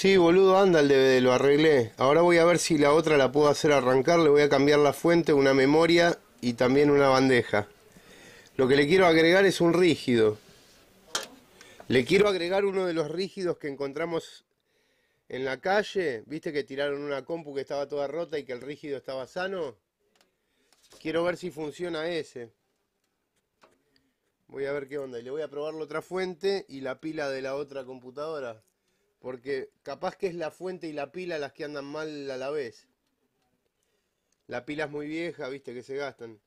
Sí, boludo, anda el DVD, lo arreglé. Ahora voy a ver si la otra la puedo hacer arrancar. Le voy a cambiar la fuente, una memoria y también una bandeja. Lo que le quiero agregar es un rígido. Le quiero agregar uno de los rígidos que encontramos en la calle. Viste que tiraron una compu que estaba toda rota y que el rígido estaba sano. Quiero ver si funciona ese. Voy a ver qué onda. Y le voy a probar la otra fuente y la pila de la otra computadora. Porque capaz que es la fuente y la pila las que andan mal a la vez. La pila es muy vieja, viste, que se gastan.